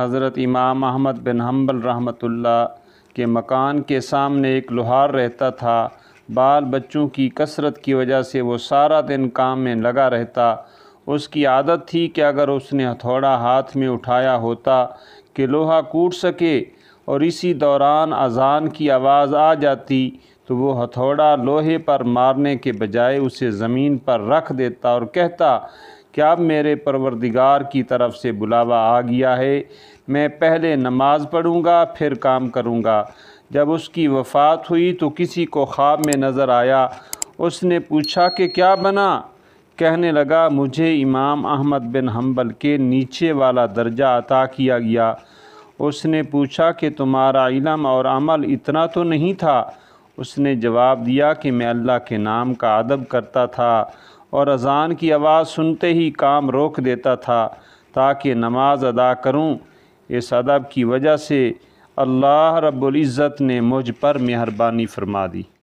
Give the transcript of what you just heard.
हज़रत इमाम अहमद बिन हम्बल रहमतुल्ला के मकान के सामने एक लोहार रहता था बाल बच्चों की कसरत की वजह से वो सारा दिन काम में लगा रहता उसकी आदत थी कि अगर उसने हथौड़ा हाथ में उठाया होता कि लोहा कूट सके और इसी दौरान अजान की आवाज़ आ जाती तो वो हथौड़ा लोहे पर मारने के बजाय उसे ज़मीन पर रख देता और कहता क्या मेरे परवरदिगार की तरफ से बुलावा आ गया है मैं पहले नमाज़ पढ़ूँगा फिर काम करूँगा जब उसकी वफ़ात हुई तो किसी को ख्वाब में नज़र आया उसने पूछा कि क्या बना कहने लगा मुझे इमाम अहमद बिन हम्बल के नीचे वाला दर्जा अता किया गया उसने पूछा कि तुम्हारा इलम और अमल इतना तो नहीं था उसने जवाब दिया कि मैं अल्लाह के नाम का अदब करता था और अजान की आवाज़ सुनते ही काम रोक देता था ताकि नमाज अदा करूं। इस अदब की वजह से अल्लाह रब्ज़त ने मुझ पर मेहरबानी फरमा दी